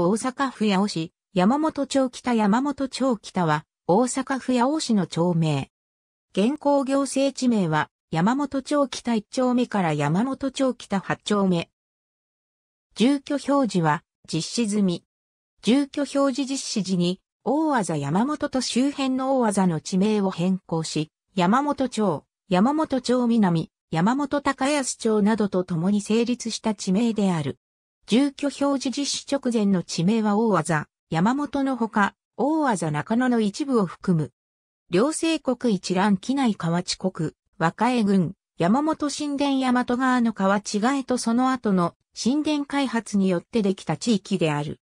大阪府八尾市、山本町北山本町北は、大阪府八尾市の町名。現行行政地名は、山本町北1丁目から山本町北8丁目。住居表示は、実施済み。住居表示実施時に、大技山本と周辺の大技の地名を変更し、山本町、山本町南、山本高安町などと共に成立した地名である。住居表示実施直前の地名は大技、山本のほか、大技中野の一部を含む。両政国一覧機内河内国、和歌江郡、山本神殿大和川の河違いとその後の神殿開発によってできた地域である。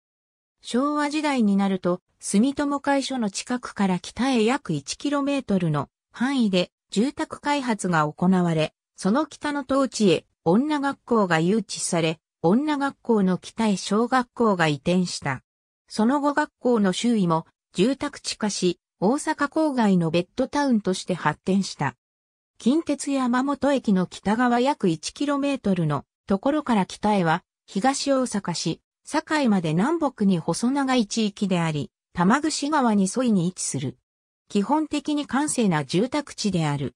昭和時代になると、住友会所の近くから北へ約 1km の範囲で住宅開発が行われ、その北の当地へ女学校が誘致され、女学校の北へ小学校が移転した。その後学校の周囲も住宅地化し、大阪郊外のベッドタウンとして発展した。近鉄山本駅の北側約 1km のところから北へは、東大阪市、堺まで南北に細長い地域であり、玉串川に沿いに位置する。基本的に閑静な住宅地である。